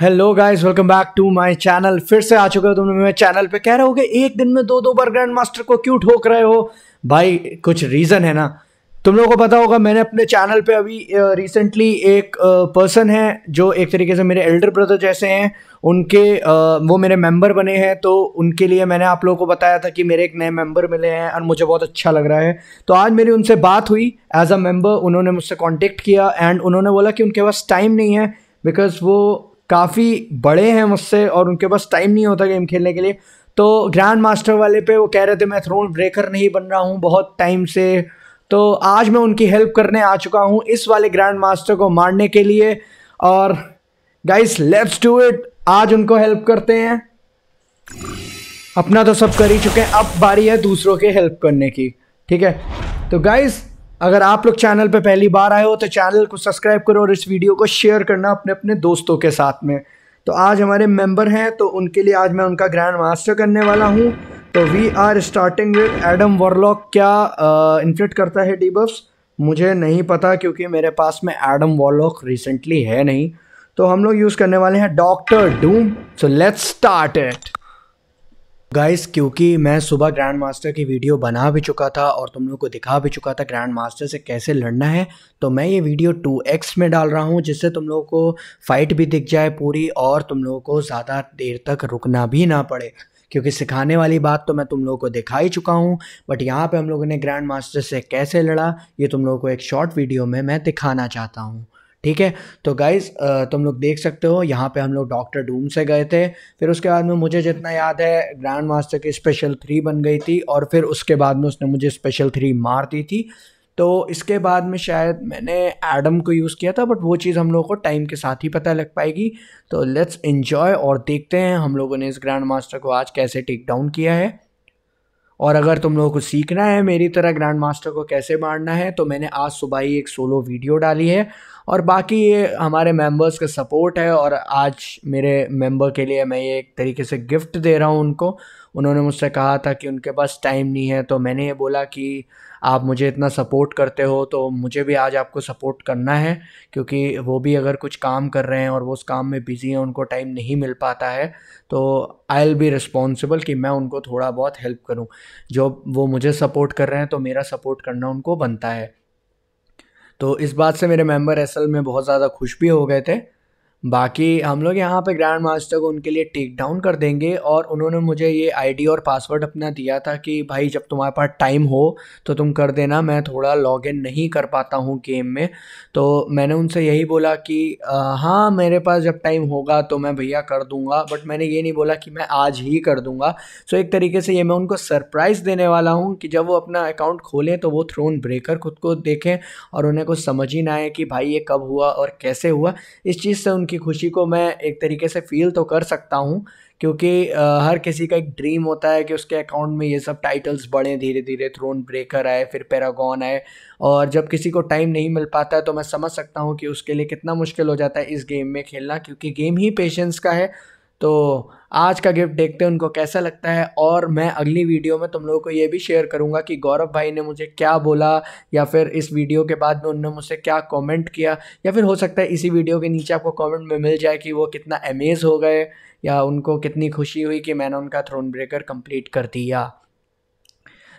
hello guys welcome back to my channel फिर से आ चुके हो तुम मेरे चैनल पे कह रहे हो कि एक दिन में दो दो बार ग्रैंड मास्टर को क्यों ठोक रहे हो भाई कुछ रीज़न है ना तुम लोगों को पता होगा मैंने अपने चैनल पे अभी रिसेंटली एक पर्सन है जो एक तरीके से मेरे एल्डर ब्रदर जैसे हैं उनके वो मेरे मेंबर बने हैं तो उनके लिए मैंने आप लोगों को बताया था कि मेरे एक नए मेंबर मिले हैं और मुझे बहुत अच्छा लग रहा है तो आज मेरी उनसे बात हुई एज अ मेंबर उन्होंने मुझसे कॉन्टेक्ट किया एंड उन्होंने बोला कि उनके पास टाइम नहीं है बिकॉज वो काफ़ी बड़े हैं मुझसे और उनके पास टाइम नहीं होता गेम खेलने के लिए तो ग्रैंड मास्टर वाले पे वो कह रहे थे मैं थ्रोन ब्रेकर नहीं बन रहा हूँ बहुत टाइम से तो आज मैं उनकी हेल्प करने आ चुका हूँ इस वाले ग्रैंड मास्टर को मारने के लिए और गाइस लेट्स डू इट आज उनको हेल्प करते हैं अपना तो सब कर ही चुके हैं अब बारी है दूसरों के हेल्प करने की ठीक है तो गाइस अगर आप लोग चैनल पे पहली बार आए हो तो चैनल को सब्सक्राइब करो और इस वीडियो को शेयर करना अपने अपने दोस्तों के साथ में तो आज हमारे मेंबर हैं तो उनके लिए आज मैं उनका ग्रैंड मास्टर करने वाला हूँ तो we are starting with Adam Warlock क्या इन्फ्लिट करता है डीबफ्स मुझे नहीं पता क्योंकि मेरे पास में एडम वॉरलॉक रिसेंटली है नहीं तो हम लोग यूज़ करने वाले हैं Doctor Doom so let's start it guys क्योंकि मैं सुबह ग्रैंड मास्टर की वीडियो बना भी चुका था और तुम लोग को दिखा भी चुका था ग्रैंड मास्टर से कैसे लड़ना है तो मैं ये वीडियो 2x में डाल रहा हूँ जिससे तुम लोगों को फाइट भी दिख जाए पूरी और तुम लोगों को ज़्यादा देर तक रुकना भी ना पड़े क्योंकि सिखाने वाली बात तो मैं तुम लोगों को दिखा ही चुका हूँ बट यहाँ पर हम लोगों ने ग्रैंड मास्टर से कैसे लड़ा ये तुम लोगों को एक शॉर्ट वीडियो में मैं दिखाना चाहता हूँ ठीक है तो गाइज तुम लोग देख सकते हो यहाँ पे हम लोग डॉक्टर डूम से गए थे फिर उसके बाद में मुझे जितना याद है ग्रैंड मास्टर की स्पेशल थ्री बन गई थी और फिर उसके बाद में उसने मुझे स्पेशल थ्री मार दी थी तो इसके बाद में शायद मैंने एडम को यूज़ किया था बट वो चीज़ हम लोगों को टाइम के साथ ही पता लग पाएगी तो लेट्स इन्जॉय और देखते हैं हम लोगों ने इस ग्रैंड मास्टर को आज कैसे टेक डाउन किया है और अगर तुम लोगों को सीखना है मेरी तरह ग्रैंड मास्टर को कैसे मारना है तो मैंने आज सुबह ही एक सोलो वीडियो डाली है और बाकी ये हमारे मेंबर्स का सपोर्ट है और आज मेरे मेंबर के लिए मैं ये एक तरीके से गिफ्ट दे रहा हूँ उनको उन्होंने मुझसे कहा था कि उनके पास टाइम नहीं है तो मैंने ये बोला कि आप मुझे इतना सपोर्ट करते हो तो मुझे भी आज आपको सपोर्ट करना है क्योंकि वो भी अगर कुछ काम कर रहे हैं और वो उस काम में बिज़ी हैं उनको टाइम नहीं मिल पाता है तो आई एल बी रिस्पॉन्सिबल कि मैं उनको थोड़ा बहुत हेल्प करूँ जो वो मुझे सपोर्ट कर रहे हैं तो मेरा सपोर्ट करना उनको बनता है तो इस बात से मेरे मेंबर असल में बहुत ज़्यादा खुश भी हो गए थे बाकी हम लोग यहाँ पे ग्रैंड मास्टर को उनके लिए टेक डाउन कर देंगे और उन्होंने मुझे ये आईडी और पासवर्ड अपना दिया था कि भाई जब तुम्हारे पास टाइम हो तो तुम कर देना मैं थोड़ा लॉग इन नहीं कर पाता हूँ गेम में तो मैंने उनसे यही बोला कि हाँ मेरे पास जब टाइम होगा तो मैं भैया कर दूँगा बट मैंने ये नहीं बोला कि मैं आज ही कर दूँगा सो एक तरीके से ये मैं उनको सरप्राइज़ देने वाला हूँ कि जब वो अपना अकाउंट खोलें तो वो थ्रोन ब्रेकर खुद को देखें और उन्हें कुछ समझ ही ना आए कि भाई ये कब हुआ और कैसे हुआ इस चीज़ से उनकी की खुशी को मैं एक तरीके से फील तो कर सकता हूँ क्योंकि हर किसी का एक ड्रीम होता है कि उसके अकाउंट में ये सब टाइटल्स बढ़े धीरे धीरे थ्रोन ब्रेकर आए फिर पैरागॉन आए और जब किसी को टाइम नहीं मिल पाता है तो मैं समझ सकता हूँ कि उसके लिए कितना मुश्किल हो जाता है इस गेम में खेलना क्योंकि गेम ही पेशेंस का है तो आज का गिफ्ट देखते हैं उनको कैसा लगता है और मैं अगली वीडियो में तुम लोगों को ये भी शेयर करूंगा कि गौरव भाई ने मुझे क्या बोला या फिर इस वीडियो के बाद में उन्होंने मुझसे क्या कमेंट किया या फिर हो सकता है इसी वीडियो के नीचे आपको कमेंट में मिल जाए कि वो कितना अमेज़ हो गए या उनको कितनी खुशी हुई कि मैंने उनका थ्रोन ब्रेकर कंप्लीट कर दिया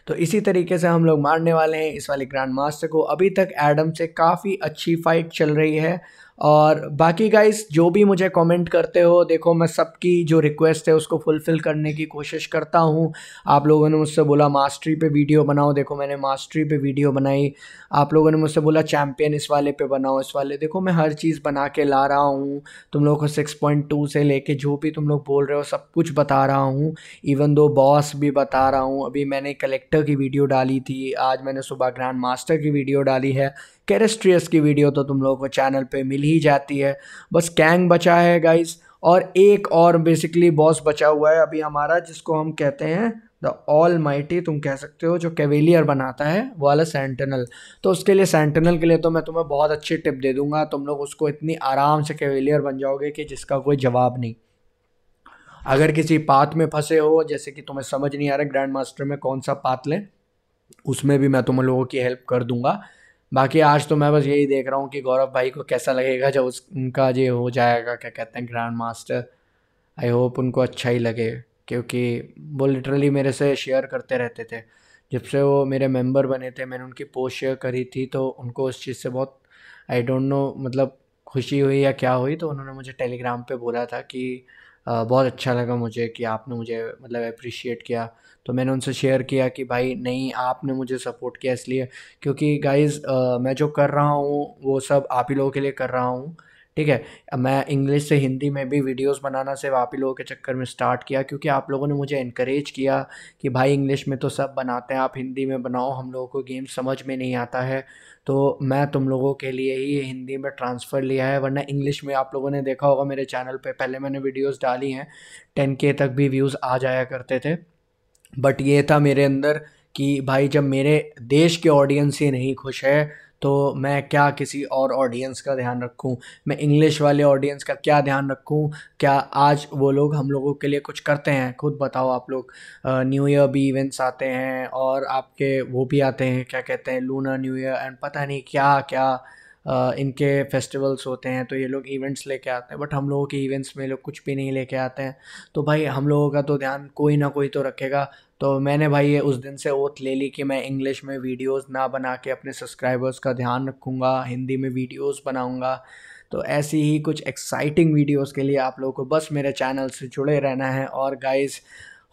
तो इसी तरीके से हम लोग मारने वाले हैं इस वाले ग्रैंड मास्टर को अभी तक एडम से काफ़ी अच्छी फाइट चल रही है और बाकी गाइस जो भी मुझे कमेंट करते हो देखो मैं सबकी जो रिक्वेस्ट है उसको फुलफ़िल करने की कोशिश करता हूँ आप लोगों ने मुझसे बोला मास्टरी पे वीडियो बनाओ देखो मैंने मास्टरी पे वीडियो बनाई आप लोगों ने मुझसे बोला चैम्पियन इस वाले पे बनाओ इस वाले देखो मैं हर चीज़ बना के ला रहा हूँ तुम लोग को सिक्स पॉइंट टू से लेके जो भी तुम लोग बोल रहे हो सब कुछ बता रहा हूँ इवन दो बॉस भी बता रहा हूँ अभी मैंने कलेक्टर की वीडियो डाली थी आज मैंने सुबह ग्रैंड मास्टर की वीडियो डाली है कैरेस्ट्रियस की वीडियो तो तुम लोगों को चैनल पे मिल ही जाती है बस कैंग बचा है गाइस और एक और बेसिकली बॉस बचा हुआ है अभी हमारा जिसको हम कहते हैं द ऑल माइटी तुम कह सकते हो जो कैवेलियर बनाता है वो वाला सेंटनल तो उसके लिए सेंटनल के लिए तो मैं तुम्हें बहुत अच्छी टिप दे दूंगा तुम लोग उसको इतनी आराम से कैवेलियर बन जाओगे कि जिसका कोई जवाब नहीं अगर किसी पात में फंसे हो जैसे कि तुम्हें समझ नहीं आ रहा ग्रैंड मास्टर में कौन सा पात लें उसमें भी मैं तुम लोगों की हेल्प कर दूंगा बाकी आज तो मैं बस यही देख रहा हूँ कि गौरव भाई को कैसा लगेगा जब उस उनका ये हो जाएगा क्या कहते हैं ग्रैंड मास्टर आई होप उनको अच्छा ही लगे क्योंकि वो लिटरली मेरे से शेयर करते रहते थे जब से वो मेरे मेंबर बने थे मैंने उनकी पोस्ट शेयर करी थी तो उनको उस चीज़ से बहुत आई डोंट नो मतलब खुशी हुई या क्या हुई तो उन्होंने मुझे टेलीग्राम पे बोला था कि बहुत अच्छा लगा मुझे कि आपने मुझे मतलब अप्रिशिएट किया तो मैंने उनसे शेयर किया कि भाई नहीं आपने मुझे सपोर्ट किया इसलिए क्योंकि गाइज़ मैं जो कर रहा हूँ वो सब आप ही लोगों के लिए कर रहा हूँ ठीक है मैं इंग्लिश से हिंदी में भी वीडियोस बनाना सिर्फ आप ही लोगों के चक्कर में स्टार्ट किया क्योंकि आप लोगों ने मुझे इनक्रेज किया कि भाई इंग्लिश में तो सब बनाते हैं आप हिंदी में बनाओ हम लोगों को गेम समझ में नहीं आता है तो मैं तुम लोगों के लिए ही हिंदी में ट्रांसफ़र लिया है वरना इंग्लिश में आप लोगों ने देखा होगा मेरे चैनल पे पहले मैंने वीडियोस डाली हैं टेन के तक भी व्यूज़ आ जाया करते थे बट ये था मेरे अंदर कि भाई जब मेरे देश के ऑडियंस ही नहीं खुश है तो मैं क्या किसी और ऑडियंस का ध्यान रखूं मैं इंग्लिश वाले ऑडियंस का क्या ध्यान रखूं क्या आज वो लोग हम लोगों के लिए कुछ करते हैं खुद बताओ आप लोग न्यू ईयर भी इवेंट्स आते हैं और आपके वो भी आते हैं क्या कहते हैं लूना न्यू ईयर एंड पता नहीं क्या क्या इनके फेस्टिवल्स होते हैं तो ये लोग इवेंट्स लेके आते हैं बट हम लोगों के इवेंट्स में लोग कुछ भी नहीं लेके आते हैं तो भाई हम लोगों का तो ध्यान कोई ना कोई तो रखेगा तो मैंने भाई ये उस दिन से ओथ ले ली कि मैं इंग्लिश में वीडियोस ना बना के अपने सब्सक्राइबर्स का ध्यान रखूँगा हिंदी में वीडियोस बनाऊँगा तो ऐसी ही कुछ एक्साइटिंग वीडियोस के लिए आप लोगों को बस मेरे चैनल से जुड़े रहना है और गाइज़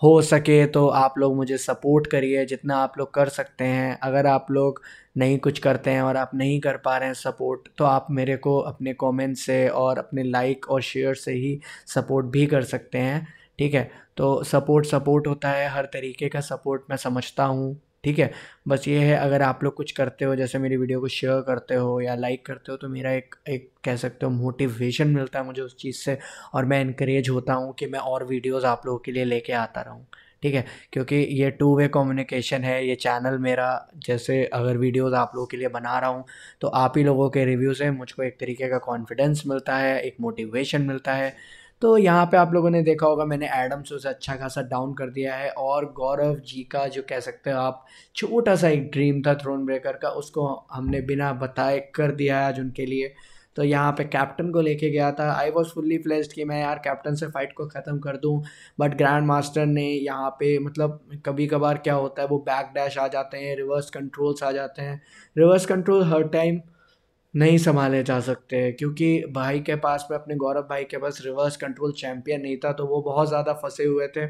हो सके तो आप लोग मुझे सपोर्ट करिए जितना आप लोग कर सकते हैं अगर आप लोग नहीं कुछ करते हैं और आप नहीं कर पा रहे हैं सपोर्ट तो आप मेरे को अपने कमेंट से और अपने लाइक और शेयर से ही सपोर्ट भी कर सकते हैं ठीक है तो सपोर्ट सपोर्ट होता है हर तरीके का सपोर्ट मैं समझता हूँ ठीक है बस ये है अगर आप लोग कुछ करते हो जैसे मेरी वीडियो को शेयर करते हो या लाइक करते हो तो मेरा एक एक कह सकते हो मोटिवेशन मिलता है मुझे उस चीज़ से और मैं इनक्रेज होता हूँ कि मैं और वीडियोज़ आप लोगों के लिए लेके आता रहूँ ठीक है क्योंकि ये टू वे कम्युनिकेशन है ये चैनल मेरा जैसे अगर वीडियोस आप लोगों के लिए बना रहा हूँ तो आप ही लोगों के रिव्यू से मुझको एक तरीके का कॉन्फिडेंस मिलता है एक मोटिवेशन मिलता है तो यहाँ पे आप लोगों ने देखा होगा मैंने एडम्स उसे अच्छा खासा डाउन कर दिया है और गौरव जी का जो कह सकते हो आप छोटा सा एक ड्रीम था थ्रोन ब्रेकर का उसको हमने बिना बताए कर दिया है आज उनके लिए तो यहाँ पे कैप्टन को लेके गया था आई वॉज फुल्ली फ्लेस्ड कि मैं यार कैप्टन से फाइट को ख़त्म कर दूँ बट ग्रैंड मास्टर ने यहाँ पे मतलब कभी कभार क्या होता है वो बैक डैश आ जाते हैं रिवर्स कंट्रोल्स आ जाते हैं रिवर्स कंट्रोल हर टाइम नहीं संभाले जा सकते क्योंकि भाई के पास में अपने गौरव भाई के पास रिवर्स कंट्रोल चैम्पियन नहीं था तो वो बहुत ज़्यादा फंसे हुए थे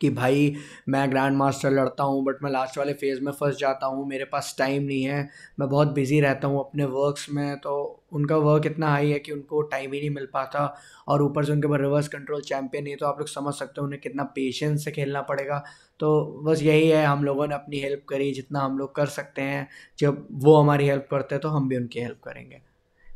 कि भाई मैं ग्रैंड मास्टर लड़ता हूँ बट मैं लास्ट वाले फेज़ में फंस जाता हूँ मेरे पास टाइम नहीं है मैं बहुत बिज़ी रहता हूँ अपने वर्क्स में तो उनका वर्क इतना हाई है कि उनको टाइम ही नहीं मिल पाता और ऊपर से उनके पास रिवर्स कंट्रोल चैम्पियन है तो आप लोग समझ सकते हो उन्हें कितना पेशेंस से खेलना पड़ेगा तो बस यही है हम लोगों ने अपनी हेल्प करी जितना हम लोग कर सकते हैं जब वो हमारी हेल्प करते हैं तो हम भी उनकी हेल्प करेंगे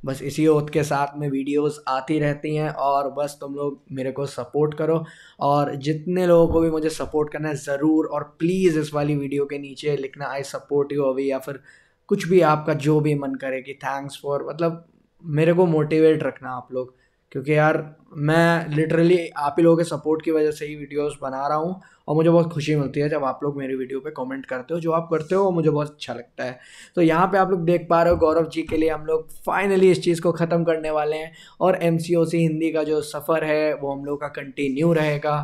बस इसी ओत के साथ में वीडियोस आती रहती हैं और बस तुम लोग मेरे को सपोर्ट करो और जितने लोगों को भी मुझे सपोर्ट करना है ज़रूर और प्लीज़ इस वाली वीडियो के नीचे लिखना आई सपोर्ट यू अभी या फिर कुछ भी आपका जो भी मन करे कि थैंक्स फॉर मतलब मेरे को मोटिवेट रखना आप लोग क्योंकि यार मैं लिटरली आप ही लोगों के सपोर्ट की वजह से ही वीडियोस बना रहा हूँ और मुझे बहुत खुशी मिलती है जब आप लोग मेरी वीडियो पे कमेंट करते हो जो आप करते हो वो मुझे बहुत अच्छा लगता है तो यहाँ पे आप लोग देख पा रहे हो गौरव जी के लिए हम लोग फाइनली इस चीज़ को ख़त्म करने वाले हैं और एम सी हिंदी का जो सफ़र है वो हम लोग का कंटिन्यू रहेगा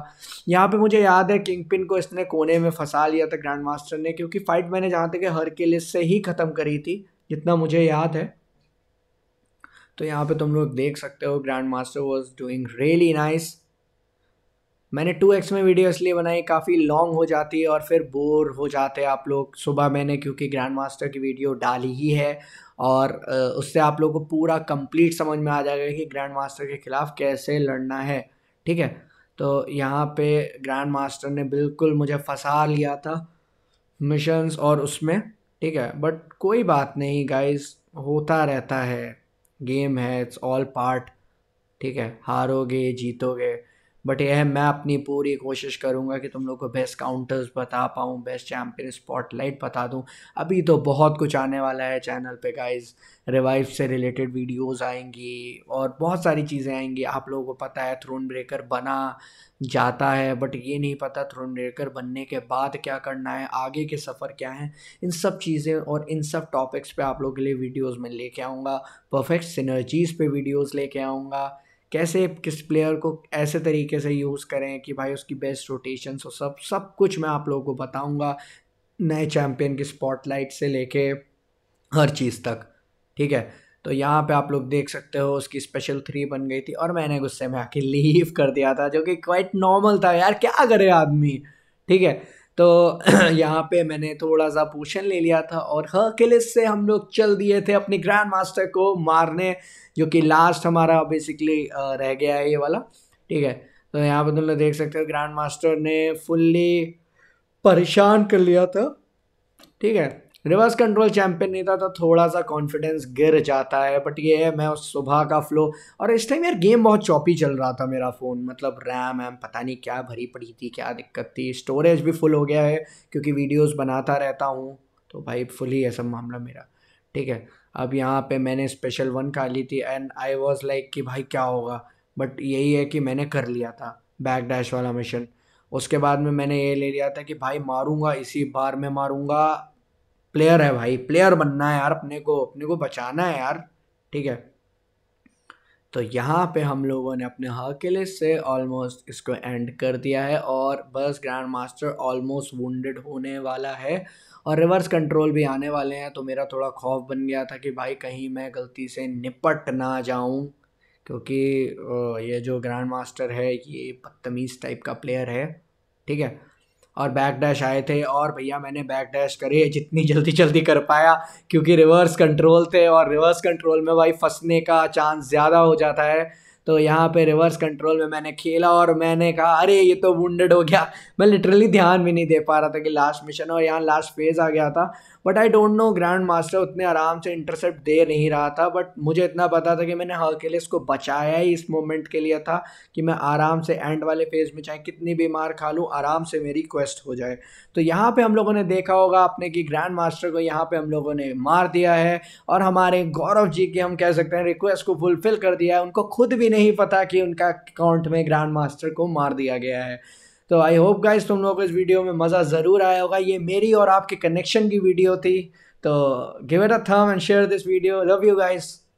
यहाँ पर मुझे याद है किंग पिन को इसने कोने में फंसा लिया था ग्रैंड मास्टर ने क्योंकि फ़ाइट मैंने जहाँ तक हर के लिए से ही ख़त्म करी थी जितना मुझे याद है तो यहाँ पे तुम लोग देख सकते हो grand master was doing really nice मैंने टू एक्स में वीडियो इसलिए बनाई काफ़ी लॉन्ग हो जाती है और फिर बोर हो जाते हैं आप लोग सुबह मैंने क्योंकि ग्रैंड मास्टर की वीडियो डाली ही है और उससे आप लोगों को पूरा कंप्लीट समझ में आ जाएगा कि ग्रैंड मास्टर के ख़िलाफ़ कैसे लड़ना है ठीक है तो यहाँ पे ग्रैंड मास्टर ने बिल्कुल मुझे फंसा लिया था मिशंस और उसमें ठीक है बट कोई बात नहीं गाइज होता रहता है गेम है इट्स ऑल पार्ट ठीक है हारोगे जीतोगे बट यह मैं अपनी पूरी कोशिश करूँगा कि तुम लोग को बेस्ट काउंटर्स बता पाऊँ बेस्ट चैम्पियन स्पॉटलाइट बता दूँ अभी तो बहुत कुछ आने वाला है चैनल पे गाइस रिवाइव से रिलेटेड वीडियोस आएंगी और बहुत सारी चीज़ें आएंगी आप लोगों को पता है थ्रोन ब्रेकर बना जाता है बट ये नहीं पता थ्रोन ब्रेकर बनने के बाद क्या करना है आगे के सफ़र क्या हैं इन सब चीज़ें और इन सब टॉपिक्स पे आप लोगों के लिए वीडियोस में लेके आऊँगा परफेक्ट सिनर्जीज़ पे वीडियोस लेके आऊँगा कैसे किस प्लेयर को ऐसे तरीके से यूज़ करें कि भाई उसकी बेस्ट रोटेशन हो सब सब कुछ मैं आप लोगों को बताऊंगा नए चैम्पियन की स्पॉटलाइट से लेके हर चीज़ तक ठीक है तो यहाँ पे आप लोग देख सकते हो उसकी स्पेशल थ्री बन गई थी और मैंने गुस्से में आके लीव कर दिया था जो कि क्वाइट नॉर्मल था यार क्या करे आदमी ठीक है तो यहाँ पे मैंने थोड़ा सा पोषण ले लिया था और हर्किलिस से हम लोग चल दिए थे अपने ग्रैंड मास्टर को मारने जो कि लास्ट हमारा बेसिकली रह गया है ये वाला ठीक है तो यहाँ पे तुम लोग देख सकते हो ग्रैंड मास्टर ने फुल्ली परेशान कर लिया था ठीक है रिवर्स कंट्रोल चैंपियन नहीं था तो थोड़ा सा कॉन्फिडेंस गिर जाता है बट ये है मैं उस सुबह का फ्लो और इस टाइम यार गेम बहुत चौपी चल रहा था मेरा फ़ोन मतलब रैम वैम पता नहीं क्या भरी पड़ी थी क्या दिक्कत थी स्टोरेज भी फुल हो गया है क्योंकि वीडियोस बनाता रहता हूँ तो भाई फुल ही है सब मामला मेरा ठीक है अब यहाँ पे मैंने स्पेशल वन का ली थी एंड आई वॉज लाइक कि भाई क्या होगा बट यही है कि मैंने कर लिया था बैक डैश वाला मिशन उसके बाद में मैंने ये ले लिया था कि भाई मारूंगा इसी बार में मारूंगा प्लेयर है भाई प्लेयर बनना है यार अपने को अपने को बचाना है यार ठीक है तो यहाँ पे हम लोगों ने अपने हर्किलिस से ऑलमोस्ट इसको एंड कर दिया है और बस ग्रैंड मास्टर ऑलमोस्ट वुंडेड होने वाला है और रिवर्स कंट्रोल भी आने वाले हैं तो मेरा थोड़ा खौफ बन गया था कि भाई कहीं मैं गलती से निपट ना जाऊँ क्योंकि ये जो ग्रैंड मास्टर है ये बदतमीज़ टाइप का प्लेयर है ठीक है और बैक डैश आए थे और भैया मैंने बैक डैश करे जितनी जल्दी जल्दी कर पाया क्योंकि रिवर्स कंट्रोल थे और रिवर्स कंट्रोल में भाई फंसने का चांस ज़्यादा हो जाता है तो यहाँ पे रिवर्स कंट्रोल में मैंने खेला और मैंने कहा अरे ये तो वुंडेड हो गया मैं लिटरली ध्यान भी नहीं दे पा रहा था कि लास्ट मिशन और यहाँ लास्ट फेज आ गया था but I don't know grand master उतने आराम से इंटरसेप्ट दे नहीं रहा था बट मुझे इतना पता था कि मैंने लिए इसको बचाया ही इस मोमेंट के लिए था कि मैं आराम से एंड वाले फेज में चाहे कितनी भी मार खा लूँ आराम से मेरी क्वेस्ट हो जाए तो यहाँ पर हम लोगों ने देखा होगा आपने कि ग्रैंड मास्टर को यहाँ पर हम लोगों ने मार दिया है और हमारे गौरव जी की हम कह सकते हैं रिक्वेस्ट को फुलफ़िल कर दिया है उनको खुद भी नहीं पता कि उनका अकाउंट में ग्रैंड मास्टर को मार दिया गया है तो आई होप गाइज तुम लोगों को इस वीडियो में मज़ा ज़रूर आया होगा ये मेरी और आपके कनेक्शन की वीडियो थी तो give it a thumb and share this video love you guys